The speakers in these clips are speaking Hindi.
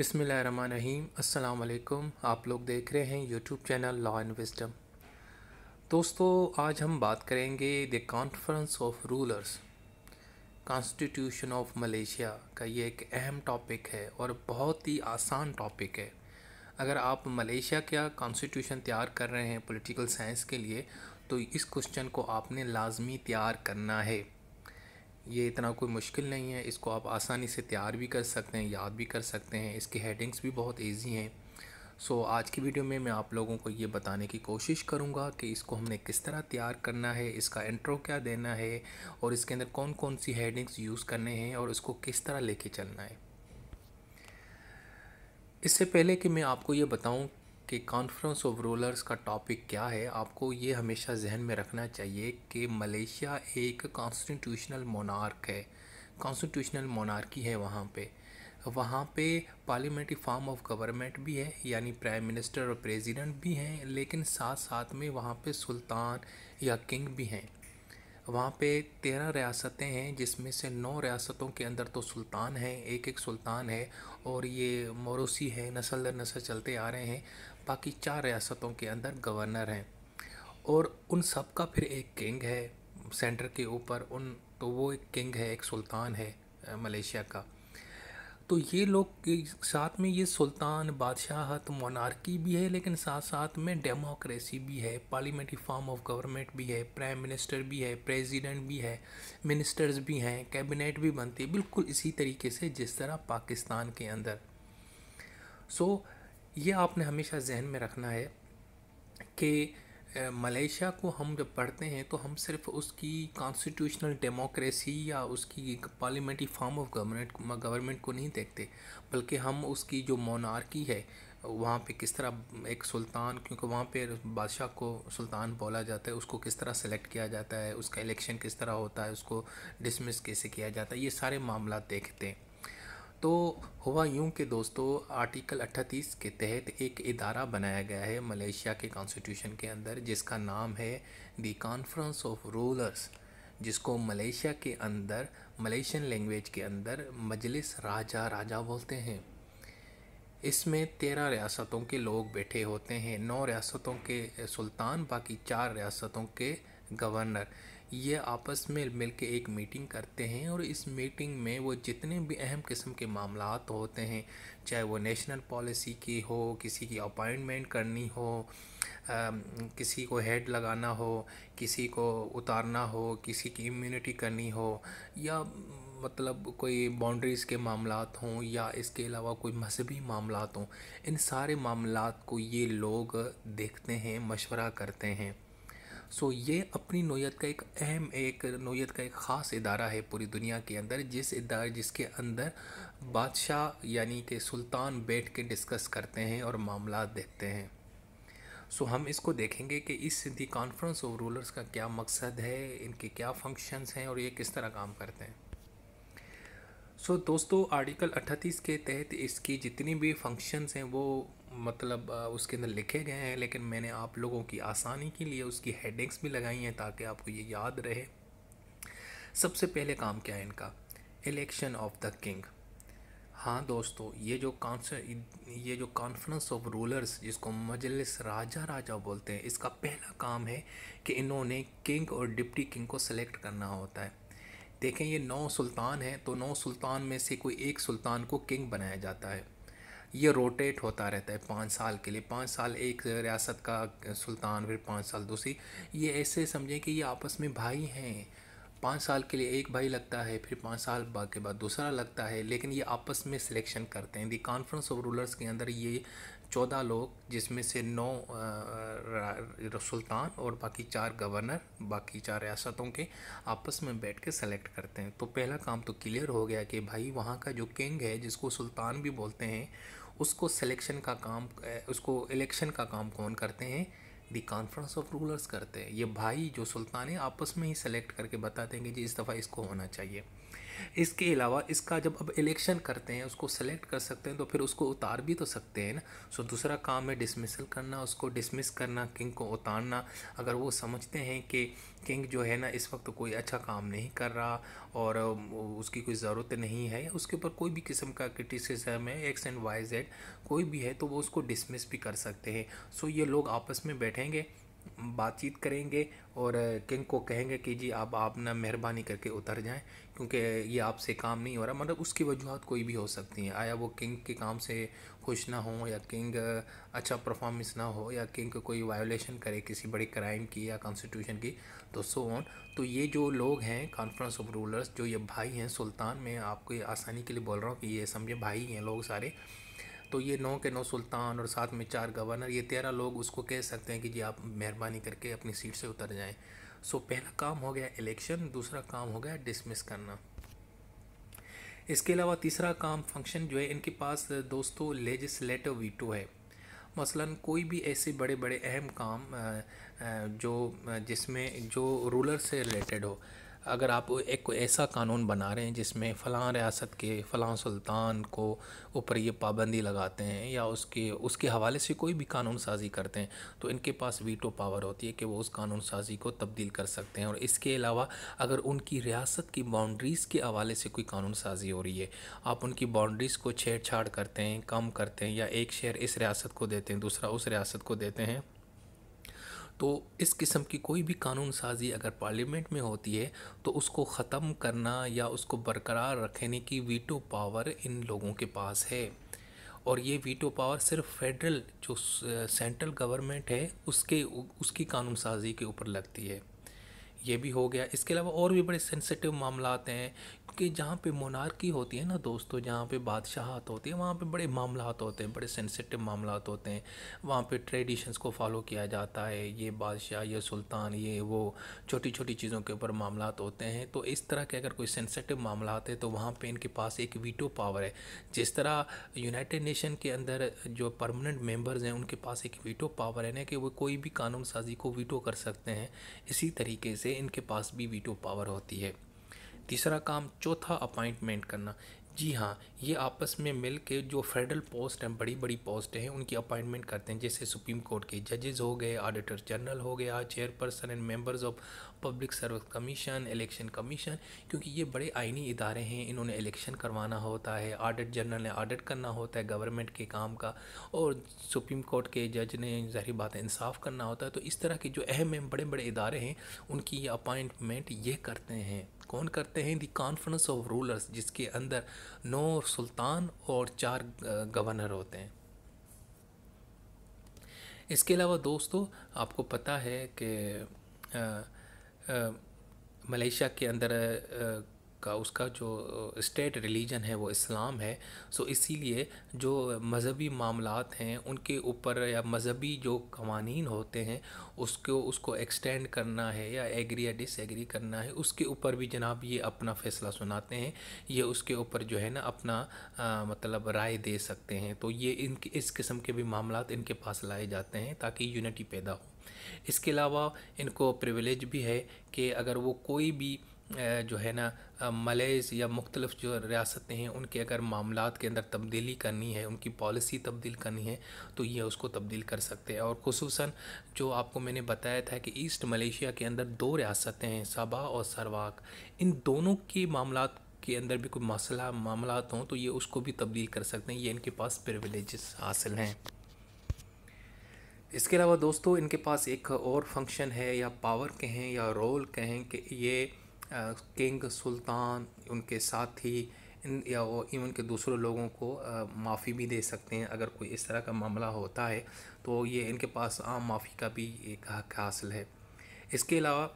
बिसमीम् अल्लाम आप लोग देख रहे हैं YouTube channel law and wisdom दोस्तों आज हम बात करेंगे the conference of rulers constitution of Malaysia का ये एक अहम टॉपिक है और बहुत ही आसान टॉपिक है अगर आप मलेशिया का कॉन्स्टिट्यूशन तैयार कर रहे हैं पॉलिटिकल साइंस के लिए तो इस क्वेश्चन को आपने लाजमी तैयार करना है ये इतना कोई मुश्किल नहीं है इसको आप आसानी से तैयार भी कर सकते हैं याद भी कर सकते हैं इसके हेडिंग्स भी बहुत ईजी हैं सो so, आज की वीडियो में मैं आप लोगों को ये बताने की कोशिश करूँगा कि इसको हमने किस तरह तैयार करना है इसका इंट्रो क्या देना है और इसके अंदर कौन कौन सी हेडिंग्स यूज़ करने हैं और इसको किस तरह लेके चलना है इससे पहले कि मैं आपको ये बताऊँ कि कॉन्फ्रेंस ऑफ रूलर्स का टॉपिक क्या है आपको ये हमेशा जहन में रखना चाहिए कि मलेशिया एक कॉन्स्टिट्यूशनल मोनार्क है कॉन्स्टिट्यूशनल मोनार्की है वहाँ पे वहाँ पे पार्लियामेंट्री फॉर्म ऑफ गवर्नमेंट भी है यानी प्राइम मिनिस्टर और प्रेसिडेंट भी हैं लेकिन साथ साथ में वहाँ पे सुल्तान या किंग भी हैं वहाँ पे तेरह रियासतें हैं जिसमें से नौ रियासतों के अंदर तो सुल्तान हैं एक एक सुल्तान है और ये मोरूसी है नसल दर नसल चलते आ रहे हैं बाकी चार रियासतों के अंदर गवर्नर हैं और उन सब का फिर एक किंग है सेंटर के ऊपर उन तो वो एक किंग है एक सुल्तान है मलेशिया का तो ये लोग साथ में ये सुल्तान बादशाहत तो मोनार्की भी है लेकिन साथ साथ में डेमोक्रेसी भी है पार्लियामेंट्री फॉर्म ऑफ गवर्नमेंट भी है प्राइम मिनिस्टर भी है प्रेसिडेंट भी है मिनिस्टर्स भी हैं कैबिनेट भी बनती है बिल्कुल इसी तरीके से जिस तरह पाकिस्तान के अंदर सो so, ये आपने हमेशा जहन में रखना है कि मलेशिया को हम जब पढ़ते हैं तो हम सिर्फ उसकी कॉन्स्टिट्यूशनल डेमोक्रेसी या उसकी parliamentary form of government government को नहीं देखते बल्कि हम उसकी जो मोनार्की है वहाँ पे किस तरह एक सुल्तान क्योंकि वहाँ पे बादशाह को सुल्तान बोला जाता है उसको किस तरह सेलेक्ट किया जाता है उसका इलेक्शन किस तरह होता है उसको डिसमिस कैसे किया जाता है ये सारे मामला देखते हैं तो हुआ यूं कि दोस्तों आर्टिकल 38 के तहत एक इदारा बनाया गया है मलेशिया के कॉन्स्टिट्यूशन के अंदर जिसका नाम है दी कॉन्फ्रेंस ऑफ रूलर्स जिसको मलेशिया के अंदर मलेशियन लैंग्वेज के अंदर मजलिस राजा राजा बोलते हैं इसमें तेरह रियासतों के लोग बैठे होते हैं नौ रियासतों के सुल्तान बाकी चार रियासतों के गवर्नर ये आपस में मिलके एक मीटिंग करते हैं और इस मीटिंग में वो जितने भी अहम किस्म के मामला होते हैं चाहे वो नेशनल पॉलिसी की हो किसी की अपॉइंटमेंट करनी हो आ, किसी को हेड लगाना हो किसी को उतारना हो किसी की इम्यूनिटी करनी हो या मतलब कोई बाउंड्रीज़ के मामला हों या इसके अलावा कोई मजहबी मामला हों इन सारे मामला को ये लोग देखते हैं मशवरा करते हैं सो ये अपनी नोयत का एक अहम एक नोयत का एक ख़ास इदारा है पूरी दुनिया के अंदर जिस इदार जिसके अंदर बादशाह यानी कि सुल्तान बैठ के डिस्कस करते हैं और मामला देखते हैं सो हम इसको देखेंगे कि इस दी कॉन्फ्रेंस ऑफ रूलर्स का क्या मकसद है इनके क्या फंक्शंस हैं और ये किस तरह काम करते हैं सो so, दोस्तों आर्टिकल अट्ठतीस के तहत इसकी जितनी भी फंक्शंस हैं वो मतलब उसके अंदर लिखे गए हैं लेकिन मैंने आप लोगों की आसानी के लिए उसकी हेडिंग्स भी लगाई हैं ताकि आपको ये याद रहे सबसे पहले काम क्या है इनका इलेक्शन ऑफ द किंग हाँ दोस्तों ये जो कॉन्स ये जो कॉन्फ्रेंस ऑफ रूलर्स जिसको मजलिस राजा राजा बोलते हैं इसका पहला काम है कि इन्होंने किंग और डिप्टी किंग को सेलेक्ट करना होता है देखें ये नौ सुल्तान हैं तो नौ सुल्तान में से कोई एक सुल्तान को किंग बनाया जाता है ये रोटेट होता रहता है पाँच साल के लिए पाँच साल एक रियासत का सुल्तान फिर पाँच साल दूसरी ये ऐसे समझें कि ये आपस में भाई हैं पाँच साल के लिए एक भाई लगता है फिर पाँच साल बाद के बाद दूसरा लगता है लेकिन ये आपस में सिलेक्शन करते हैं दी कॉन्फ्रेंस ऑफ रूलर्स के अंदर ये चौदह लोग जिसमें से नौ सुल्तान और बाकी चार गवर्नर बाकी चार रियासतों के आपस में बैठ के सेलेक्ट करते हैं तो पहला काम तो क्लियर हो गया कि भाई वहाँ का जो किंग है जिसको सुल्तान भी बोलते हैं उसको सिलेक्शन का काम उसको इलेक्शन का काम कौन करते हैं दी कॉन्फ्रेंस ऑफ रूलर्स करते हैं ये भाई जो सुल्तान है आपस में ही सेलेक्ट करके बताते हैं कि जी इस दफ़ा इसको होना चाहिए इसके अलावा इसका जब अब इलेक्शन करते हैं उसको सेलेक्ट कर सकते हैं तो फिर उसको उतार भी तो सकते हैं ना सो दूसरा काम है डिसमिसल करना उसको डिसमिस करना किंग को उतारना अगर वो समझते हैं कि किंग जो है ना इस वक्त कोई अच्छा काम नहीं कर रहा और उसकी कोई ज़रूरत नहीं है उसके ऊपर कोई भी किस्म का क्रिटिसिज्म है एक्स एंड वाई जेड कोई भी है तो वो उसको डिसमिस भी कर सकते हैं सो ये लोग आपस में बैठेंगे बातचीत करेंगे और किंग को कहेंगे कि जी आप आप ना मेहरबानी करके उतर जाएं क्योंकि ये आपसे काम नहीं हो रहा मतलब उसकी वजूहत कोई भी हो सकती है आया वो किंग के काम से खुश ना हो या किंग अच्छा परफॉर्मेंस ना हो या किंग कोई वायोलेशन करे किसी बड़े क्राइम की या कॉन्स्टिट्यूशन की तो सो ऑन तो ये जो लोग हैं कॉन्फ्रेंस ऑफ रूलर्स जो ये भाई हैं सुल्तान में आपको आसानी के लिए बोल रहा हूँ कि ये समझे भाई हैं लोग सारे तो ये नौ के नौ सुल्तान और साथ में चार गवर्नर ये तेरह लोग उसको कह सकते हैं कि जी आप मेहरबानी करके अपनी सीट से उतर जाएं सो पहला काम हो गया इलेक्शन दूसरा काम हो गया डिसमिस करना इसके अलावा तीसरा काम फंक्शन जो है इनके पास दोस्तों लेजिस्लेटिव वीटो है मसलन कोई भी ऐसे बड़े बड़े अहम काम जो जिसमें जो रूलर से रिलेटेड हो अगर आप एक ऐसा कानून बना रहे हैं जिसमें फ़लाँ रियासत के फ़लाँ सुल्तान को ऊपर ये पाबंदी लगाते हैं या उसके उसके हवाले से कोई भी कानून साजी करते हैं तो इनके पास वीटो पावर होती है कि वो उस कानून साजी को तब्दील कर सकते हैं और इसके अलावा अगर उनकी रियासत की बाउंड्रीज़ के हवाले से कोई कानून साजी हो रही है आप उनकी बाउंड्रीज़ को छेड़छाड़ करते हैं कम करते हैं या एक शहर इस रियासत को देते हैं दूसरा उस रियासत को देते हैं तो इस किस्म की कोई भी कानून साजी अगर पार्लियामेंट में होती है तो उसको ख़त्म करना या उसको बरकरार रखने की वीटो पावर इन लोगों के पास है और ये वीटो पावर सिर्फ फेडरल जो सेंट्रल गवर्नमेंट है उसके उसकी कानून साजी के ऊपर लगती है ये भी हो गया इसके अलावा और भी बड़े सेंसिटिव मामला आते हैं क्योंकि जहाँ पे मोनार्की होती है ना दोस्तों जहाँ पे बादशाहत होती है वहाँ पे बड़े मामला होते हैं बड़े सेंसिटिव मामला होते हैं वहाँ पे ट्रेडिशंस को फॉलो किया जाता है ये बादशाह ये सुल्तान ये वो छोटी छोटी चीज़ों के ऊपर मामला होते हैं तो इस तरह के अगर कोई सेंसिटिव मामला आते हैं तो वहाँ पर इनके पास एक वीटो पावर है जिस तरह यूनाइट नेशन के अंदर जो परमानेंट मेम्बर्स हैं उनके पास एक वीटो पावर है ना कि वो कोई भी कानून साजी को वीटो कर सकते हैं इसी तरीके से से इनके पास भी वीटो पावर होती है तीसरा काम चौथा अपॉइंटमेंट करना जी हाँ ये आपस में मिल के जो फेडरल पोस्ट हैं बड़ी बड़ी पोस्ट हैं उनकी अपॉइंटमेंट करते हैं जैसे सुप्रीम कोर्ट के जजेस हो गए ऑडिटर जनरल हो गया chairperson and members of public service commission election commission क्योंकि ये बड़े आइनी इदारे हैं इन्होंने इलेक्शन करवाना होता है ऑडिट जनरल ने ऑडिट करना होता है गवर्नमेंट के काम का और सुप्रीम कोर्ट के जज ने जहरी बात इंसाफ करना होता है तो इस तरह के जो अहम अहम बड़े बड़े इदारे हैं उनकी ये अपॉइंटमेंट ये करते हैं कौन करते हैं दी कॉन्फ्रेंस ऑफ रूलर्स जिसके अंदर नौ सुल्तान और चार गवर्नर होते हैं इसके अलावा दोस्तों आपको पता है कि मलेशिया के अंदर का उसका जो स्टेट रिलीजन है वो इस्लाम है सो इसीलिए जो मज़हबी मामला हैं उनके ऊपर या मज़हबी जो कवानीन होते हैं उसको उसको एक्सटेंड करना है या एग्री या डिसएग्री करना है उसके ऊपर भी जनाब ये अपना फ़ैसला सुनाते हैं ये उसके ऊपर जो है ना अपना आ, मतलब राय दे सकते हैं तो ये इन इस किस्म के भी मामला इनके पास लाए जाते हैं ताकि यूनिटी पैदा हो इसके अलावा इनको प्रिविलेज भी है कि अगर वो कोई भी जो है ना मलेज़ या मुख्तलफ़ जो रियासतें हैं उनके अगर मामला के अंदर तब्दीली करनी है उनकी पॉलिसी तब्दील करनी है तो ये उसको तब्दील कर सकते हैं और खसूस जो आपको मैंने बताया था कि ईस्ट मलेशिया के अंदर दो रियासतें हैं सबा और सरवाक इन दोनों के मामला के अंदर भी कोई मसला मामला हों तो ये उसको भी तब्दील कर सकते हैं ये इनके पास प्रिविलेज हासिल हैं इसके अलावा दोस्तों इनके पास एक और फंक्शन है या पावर कहें या रोल कहें कि ये किंग सुल्तान उनके साथी इन या इवन के दूसरे लोगों को माफ़ी भी दे सकते हैं अगर कोई इस तरह का मामला होता है तो ये इनके पास आम माफ़ी का भी एक हक हासिल है इसके अलावा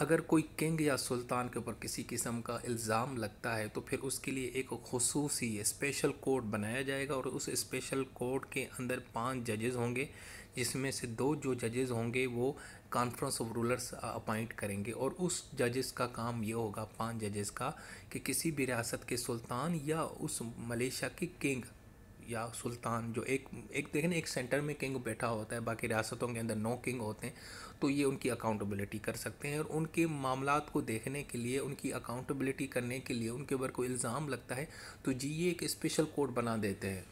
अगर कोई किंग या सुल्तान के ऊपर किसी किस्म का इल्ज़ाम लगता है तो फिर उसके लिए एक खसूसी स्पेशल कोर्ट बनाया जाएगा और उस स्पेशल कोर्ट के अंदर पांच जजेस होंगे जिसमें से दो जो जजेज़ होंगे वो कॉन्फ्रेंस ऑफ रूलर्स अपॉइंट करेंगे और उस जजेस का काम ये होगा पांच जजेस का कि किसी भी रियासत के सुल्तान या उस मलेशिया के किंग या सुल्तान जो एक एक देखें एक सेंटर में किंग बैठा होता है बाकी रियासतों के अंदर नौ किंग होते हैं तो ये उनकी अकाउंटेबिलिटी कर सकते हैं और उनके मामला को देखने के लिए उनकी अकाउंटेबिलिटी करने के लिए उनके ऊपर कोई इल्ज़ाम लगता है तो जी ये एक स्पेशल कोर्ट बना देते हैं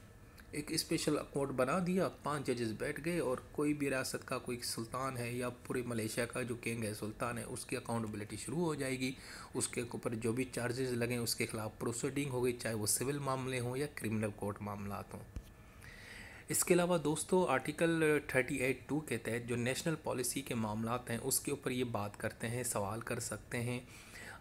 एक स्पेशल कोर्ट बना दिया पांच जजेस बैठ गए और कोई भी रियासत का कोई सुल्तान है या पूरे मलेशिया का जो किंग है सुल्तान है उसकी अकाउंटेबिलिटी शुरू हो जाएगी उसके ऊपर जो भी चार्जेस लगें उसके खिलाफ प्रोसीडिंग हो गई चाहे वो सिविल मामले हों या क्रिमिनल कोर्ट मामला हों इसके अलावा दोस्तों आर्टिकल थर्टी एट टू के तहत जो नेशनल पॉलिसी के मामला हैं उसके ऊपर ये बात करते हैं सवाल कर सकते हैं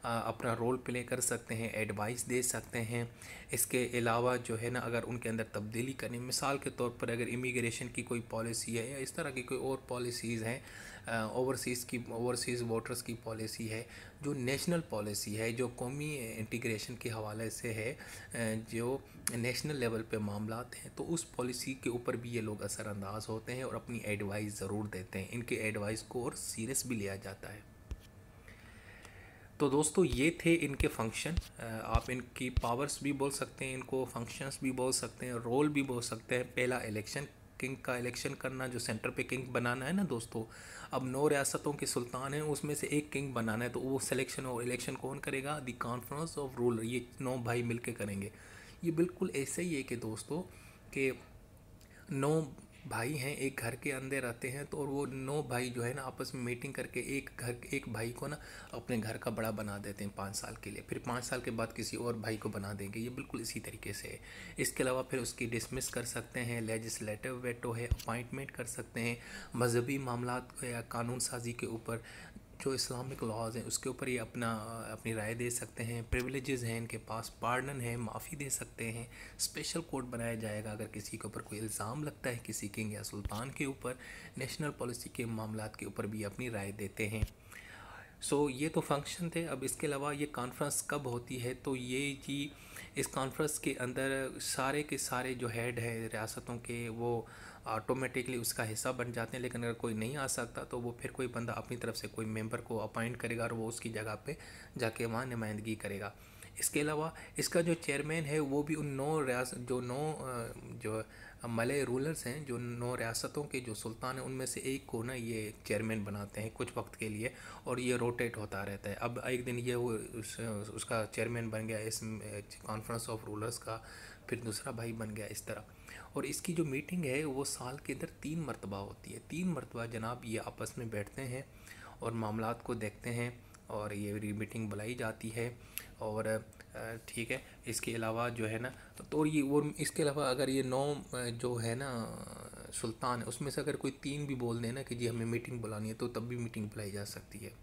अपना रोल प्ले कर सकते हैं एडवाइस दे सकते हैं इसके अलावा जो है ना अगर उनके अंदर तब्दीली करनी मिसाल के तौर पर अगर इमिग्रेशन की कोई पॉलिसी है या इस तरह की कोई और पॉलिसीज़ हैं ओवरसीज़ की ओवरसीज़ वोटर्स की पॉलिसी है जो नेशनल पॉलिसी है जो कौमी इंटीग्रेशन के हवाले से है जो नेशनल लेवल पर मामला हैं तो उस पॉलिसी के ऊपर भी ये लोग असरानंदाज होते हैं और अपनी एडवाइस ज़रूर देते हैं इनके एडवाइस को और सीरियस भी लिया जाता है तो दोस्तों ये थे इनके फंक्शन आप इनकी पावर्स भी बोल सकते हैं इनको फंक्शंस भी बोल सकते हैं रोल भी बोल सकते हैं पहला इलेक्शन किंग का इलेक्शन करना जो सेंटर पे किंग बनाना है ना दोस्तों अब नौ रियासतों के सुल्तान हैं उसमें से एक किंग बनाना है तो वो सिलेक्शन और इलेक्शन कौन करेगा दी कॉन्फ्रेंस ऑफ रूलर ये नौ भाई मिल के करेंगे ये बिल्कुल ऐसे ही है कि दोस्तों के नौ भाई हैं एक घर के अंदर रहते हैं तो और वो नौ भाई जो है ना आपस में मीटिंग करके एक घर एक भाई को ना अपने घर का बड़ा बना देते हैं पाँच साल के लिए फिर पाँच साल के बाद किसी और भाई को बना देंगे ये बिल्कुल इसी तरीके से है इसके अलावा फिर उसकी डिसमिस कर सकते हैं लेजिस्लेटिव वेटो है अपॉइंटमेंट कर सकते हैं मजहबी मामला या कानून साजी के ऊपर जो इस्लामिक लॉज हैं उसके ऊपर ये अपना अपनी राय दे सकते हैं प्रिवलेजेस हैं इनके पास पार्डन है माफ़ी दे सकते हैं स्पेशल कोर्ट बनाया जाएगा अगर किसी के ऊपर कोई इल्ज़ाम लगता है किसी किंग या सुल्तान के ऊपर नेशनल पॉलिसी के मामला के ऊपर भी अपनी राय देते हैं सो so, ये तो फंक्शन थे अब इसके अलावा ये कॉन्फ्रेंस कब होती है तो ये जी इस कॉन्फ्रेंस के अंदर सारे के सारे जो हेड है रियासतों के वो ऑटोमेटिकली उसका हिस्सा बन जाते हैं लेकिन अगर कोई नहीं आ सकता तो वो फिर कोई बंदा अपनी तरफ से कोई मेंबर को अपॉइंट करेगा और वो उसकी जगह पे जाके वहाँ नुमाइंदगी करेगा इसके अलावा इसका जो चेयरमैन है वो भी उन नौ रियास जो नौ जो मलय रूलर्स हैं जो नौ रियासतों के जो सुल्तान हैं उनमें से एक को ना ये चेयरमैन बनाते हैं कुछ वक्त के लिए और ये रोटेट होता रहता है अब एक दिन ये वो उस, उसका चेयरमैन बन गया इस कॉन्फ्रेंस ऑफ रूलर्स का फिर दूसरा भाई बन गया इस तरह और इसकी जो मीटिंग है वो साल के अंदर तीन मरतबा होती है तीन मरतबा जनाब ये आपस में बैठते हैं और मामला को देखते हैं और ये मीटिंग बुलाई जाती है और ठीक है इसके अलावा जो है ना तो, तो ये वो इसके अलावा अगर ये नौ जो है ना सुल्तान है उसमें से अगर कोई तीन भी बोल दें ना कि जी हमें मीटिंग बुलानी है तो तब भी मीटिंग बुलाई जा सकती है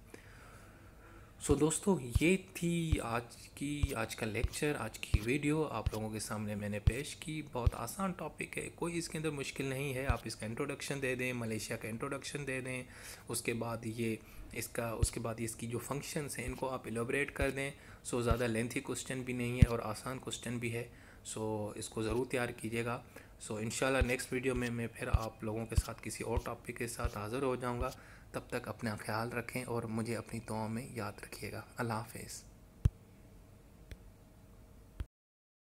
सो so, दोस्तों ये थी आज की आज का लेक्चर आज की वीडियो आप लोगों के सामने मैंने पेश की बहुत आसान टॉपिक है कोई इसके अंदर मुश्किल नहीं है आप इसका इंट्रोडक्शन दे दें मलेशिया का इंट्रोडक्शन दे दें उसके बाद ये इसका उसके बाद इसकी जो फंक्शंस हैं इनको आप एलोबरेट कर दें सो so, ज़्यादा लेंथी क्वेश्चन भी नहीं है और आसान क्वेश्चन भी है सो so, इसको ज़रूर तैयार कीजिएगा so so, in next video में मैं फिर आप लोगों के साथ किसी और टॉपिक के साथ हाज़िर हो जाऊँगा तब तक अपना ख्याल रखें और मुझे अपनी दुआओं में याद रखिएगा अल्लाह हाफिज़